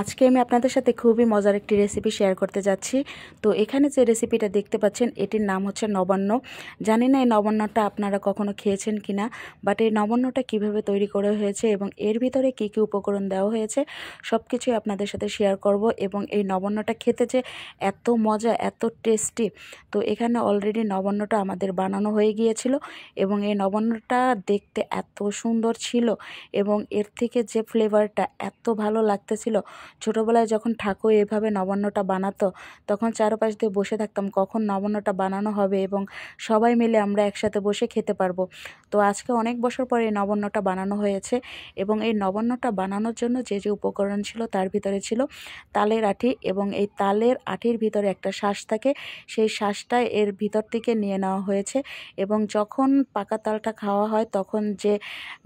আজকে আমি আপনাদের সাথে খুবই মজার একটি রেসিপি শেয়ার করতে যাচ্ছি তো এখানে যে রেসিপিটা দেখতে পাচ্ছেন এটির নাম হচ্ছে নবান্ন জানি না এই নবান্নটা আপনারা কখনো খেয়েছেন কি না বাট এই নবান্নটা কিভাবে তৈরি করা হয়েছে এবং এর ভিতরে কি কি উপকরণ দেওয়া হয়েছে সব কিছুই আপনাদের সাথে শেয়ার করব এবং এই নবান্নটা খেতে যে এত মজা এত টেস্টি তো এখানে অলরেডি নবান্নটা আমাদের বানানো হয়ে গিয়েছিল এবং এই নবান্নটা দেখতে এত সুন্দর ছিল এবং এর থেকে যে ফ্লেভারটা এত ভালো লাগতেছিল ছোটোবেলায় যখন ঠাকুর এভাবে নবান্নটা বানাতো তখন চারপাশ দিয়ে বসে থাকতাম কখন নবান্নটা বানানো হবে এবং সবাই মিলে আমরা একসাথে বসে খেতে পারবো তো আজকে অনেক বছর পরে এই নবান্নটা বানানো হয়েছে এবং এই নবান্নটা বানানোর জন্য যে যে উপকরণ ছিল তার ভিতরে ছিল তালের আঠি এবং এই তালের আঠির ভিতরে একটা শ্বাস থাকে সেই শ্বাসটা এর ভিতর থেকে নিয়ে নেওয়া হয়েছে এবং যখন পাকা তালটা খাওয়া হয় তখন যে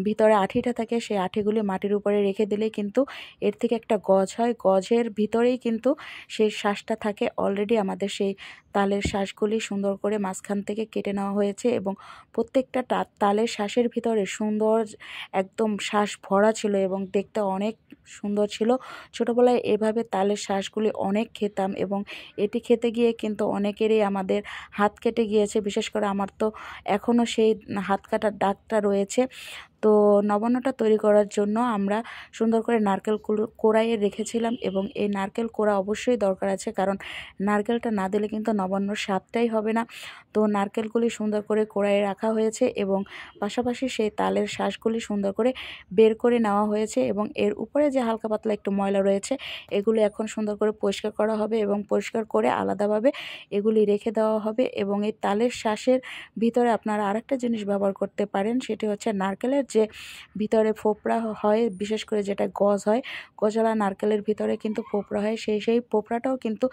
ভিতরে আঠিটা থাকে সেই আঠিগুলি মাটির উপরে রেখে দিলে কিন্তু এর থেকে একটা গ গজ হয় গজের ভিতরেই কিন্তু সেই শ্বাসটা থাকে অলরেডি আমাদের সেই তালের শ্বাসগুলি সুন্দর করে মাঝখান থেকে কেটে নেওয়া হয়েছে এবং প্রত্যেকটা তালের শ্বাসের ভিতরে সুন্দর একদম শ্বাস ভরা ছিল এবং দেখতে অনেক সুন্দর ছিল ছোটোবেলায় এভাবে তালের শ্বাসগুলি অনেক খেতাম এবং এটি খেতে গিয়ে কিন্তু অনেকেরই আমাদের হাত কেটে গিয়েছে বিশেষ করে আমার তো এখনও সেই হাত কাটার দাগটা রয়েছে তো নবান্নটা তৈরি করার জন্য আমরা সুন্দর করে নারকেল কোড়াইয়ে রেখেছিলাম এবং এই নারকেল কোড়া অবশ্যই দরকার আছে কারণ নারকেলটা না দিলে কিন্তু নবান্ন স্বাদটাই হবে না তো নারকেলগুলি সুন্দর করে কড়াইয়ে রাখা হয়েছে এবং পাশাপাশি সেই তালের শ্বাসগুলি সুন্দর করে বের করে নেওয়া হয়েছে এবং এর উপরে যে হালকা পাতলা একটু ময়লা রয়েছে এগুলো এখন সুন্দর করে পরিষ্কার করা হবে এবং পরিষ্কার করে আলাদাভাবে এগুলি রেখে দেওয়া হবে এবং এই তালের শ্বাসের ভিতরে আপনারা আরেকটা জিনিস ব্যবহার করতে পারেন সেটি হচ্ছে নারকেলের যে ভিতরে ফোপড়া হয় বিশেষ করে যেটা গজ হয় গজলা নারকেলের ভিতরে কিন্তু ফোপড়া হয় সেই সেই ফোপড়াটাও কিন্তু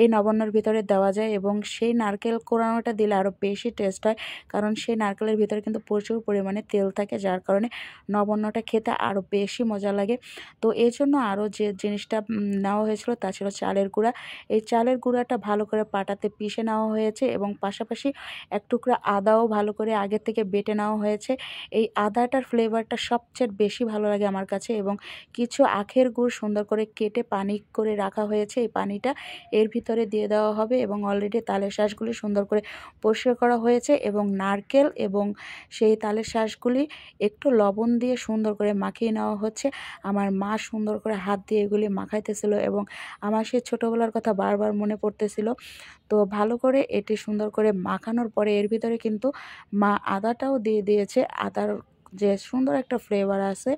এই নবান্নর ভিতরে দেওয়া যায় এবং সেই নারকেল কোরানোটা দিলে আরও বেশি টেস্ট হয় কারণ সেই নারকেলের ভিতরে কিন্তু প্রচুর পরিমাণে তেল থাকে যার কারণে নবান্নটা খেতে আরও বেশি মজা লাগে তো এই জন্য আরও যে জিনিসটা নেওয়া হয়েছিল তা ছিল চালের গুঁড়া এই চালের গুঁড়াটা ভালো করে পাটাতে পিষে নেওয়া হয়েছে এবং পাশাপাশি এক টুকরা আদাও ভালো করে আগে থেকে বেটে নেওয়া হয়েছে এই আদাটার ফ্লেভারটা সবচেয়ে বেশি ভালো লাগে আমার কাছে এবং কিছু আখের গুড় সুন্দর করে কেটে পানি করে রাখা হয়েছে এই পানিটা এর ভিতরে দিয়ে দেওয়া হবে এবং অলরেডি অলরেডি তালের শ্বাসগুলি সুন্দর করে পরিষ্কার করা হয়েছে এবং নারকেল এবং সেই তালের শ্বাসগুলি একটু লবণ দিয়ে সুন্দর করে মাখিয়ে নেওয়া হচ্ছে আমার মা সুন্দর করে হাত দিয়ে এগুলি মাখাইতেছিল এবং আমার সেই ছোটোবেলার কথা বারবার মনে পড়তেছিল তো ভালো করে এটি সুন্দর করে মাখানোর পরে এর ভিতরে কিন্তু মা আদাটাও দিয়ে দিয়েছে আদার যে সুন্দর একটা ফ্লেভার আছে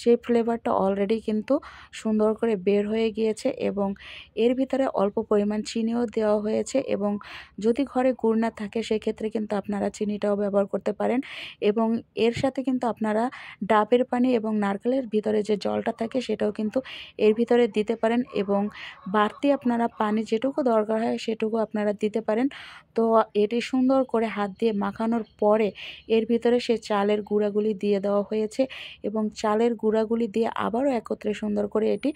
সেই ফ্লেভারটা অলরেডি কিন্তু সুন্দর করে বের হয়ে গিয়েছে এবং এর ভিতরে অল্প পরিমাণ চিনিও দেওয়া হয়েছে এবং যদি ঘরে গুড় না থাকে সেক্ষেত্রে কিন্তু আপনারা চিনিটাও ব্যবহার করতে পারেন এবং এর সাথে কিন্তু আপনারা ডাবের পানি এবং নারকেলের ভিতরে যে জলটা থাকে সেটাও কিন্তু এর ভিতরে দিতে পারেন এবং বাড়তি আপনারা পানি যেটুকু দরকার হয় সেটুকু আপনারা দিতে পারেন তো এটি সুন্দর করে হাত দিয়ে মাখানোর পরে এর ভিতরে সে চালের গুঁড়াগুলি দিয়ে দেওয়া হয়েছে এবং চালের গুঁড়াগুলি দিয়ে আবারও একত্রে সুন্দর করে এটি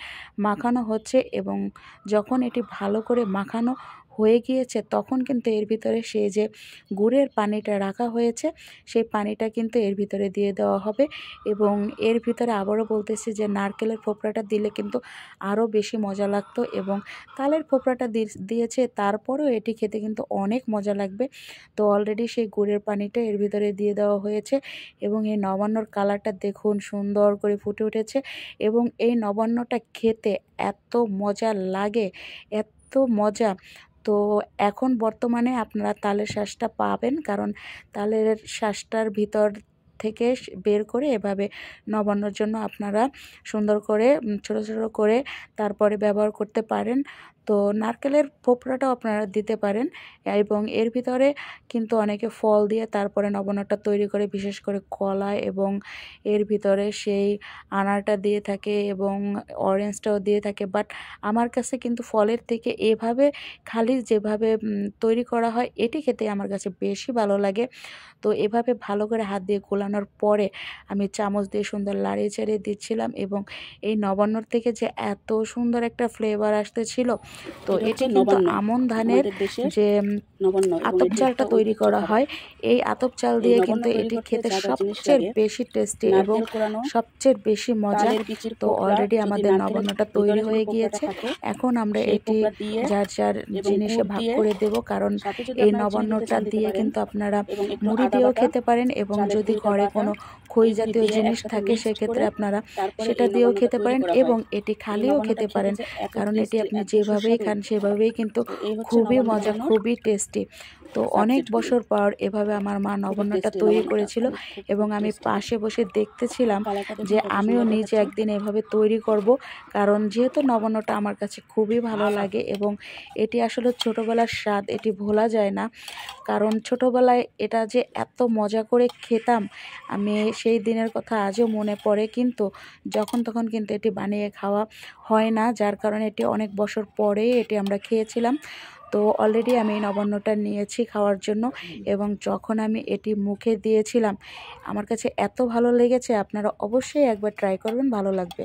মাখানো হচ্ছে এবং যখন এটি ভালো করে মাখানো হয়ে গিয়েছে তখন কিন্তু এর ভিতরে সেই যে গুড়ের পানিটা রাখা হয়েছে সেই পানিটা কিন্তু এর ভিতরে দিয়ে দেওয়া হবে এবং এর ভিতরে আবারও বলতেছি যে নারকেলের ফোপড়াটা দিলে কিন্তু আরও বেশি মজা লাগতো এবং তালের ফোপড়াটা দিয়েছে তারপরেও এটি খেতে কিন্তু অনেক মজা লাগবে তো অলরেডি সেই গুড়ের পানিটা এর ভিতরে দিয়ে দেওয়া হয়েছে এবং এই নবান্নর কালারটা দেখুন সুন্দর করে ফুটে উঠেছে এবং এই নবান্নটা খেতে এত মজা লাগে এত মজা তো এখন বর্তমানে আপনারা তালের শ্বাসটা পাবেন কারণ তালের শ্বাসটার ভিতর থেকে বের করে এভাবে নবান্নর জন্য আপনারা সুন্দর করে ছোট ছোট করে তারপরে ব্যবহার করতে পারেন তো নারকেলের ফোপড়াটাও আপনারা দিতে পারেন এবং এর ভিতরে কিন্তু অনেকে ফল দিয়ে তারপরে নবনাটা তৈরি করে বিশেষ করে কলা এবং এর ভিতরে সেই আনারটা দিয়ে থাকে এবং অরেঞ্জটাও দিয়ে থাকে বাট আমার কাছে কিন্তু ফলের থেকে এভাবে খালি যেভাবে তৈরি করা হয় এটি খেতে আমার কাছে বেশি ভালো লাগে তো এভাবে ভালো করে হাত দিয়ে গোলানোর পরে আমি চামচ দিয়ে সুন্দর লাড়িয়ে চাড়িয়ে দিচ্ছিলাম এবং এই নবান্নর থেকে যে এত সুন্দর একটা ফ্লেভার আসতেছিল তো এটি কিন্তু আমন ধানের যে আতপ চালটা তৈরি করা হয় এই আতপ চাল দিয়ে কিন্তু এটি খেতে সবচেয়ে বেশি টেস্টি এবং সবচেয়ে বেশি মজা তো অলরেডি আমাদের নবান্নটা তৈরি হয়ে গিয়েছে এখন আমরা এটি যার যার জিনিসে ভাগ করে দেব কারণ এই নবান্নটা দিয়ে কিন্তু আপনারা মুড়ি দিয়েও খেতে পারেন এবং যদি ঘরে কোনো খই জাতীয় জিনিস থাকে সেক্ষেত্রে আপনারা সেটা দিয়েও খেতে পারেন এবং এটি খালিও খেতে পারেন কারণ এটি আপনি যেভাবে যেভাবেই খান সেভাবেই কিন্তু খুবই মজা খুবই টেস্টি তো অনেক বছর পর এভাবে আমার মা নবান্নটা তৈরি করেছিল এবং আমি পাশে বসে দেখতেছিলাম যে আমিও নিজে একদিন এভাবে তৈরি করব কারণ যেহেতু নবান্নটা আমার কাছে খুবই ভালো আচ্ছা। লাগে এবং এটি আসলে ছোটোবেলার স্বাদ এটি ভোলা যায় না কারণ ছোটোবেলায় এটা যে এত মজা করে খেতাম আমি সেই দিনের কথা আজও মনে পড়ে কিন্তু যখন তখন কিন্তু এটি বানিয়ে খাওয়া হয় না যার কারণে এটি অনেক বছর পরে এটি আমরা খেয়েছিলাম তো অলরেডি আমি নবান্নটা নিয়েছি খাওয়ার জন্য এবং যখন আমি এটি মুখে দিয়েছিলাম আমার কাছে এত ভালো লেগেছে আপনারা অবশ্যই একবার ট্রাই করবেন ভালো লাগবে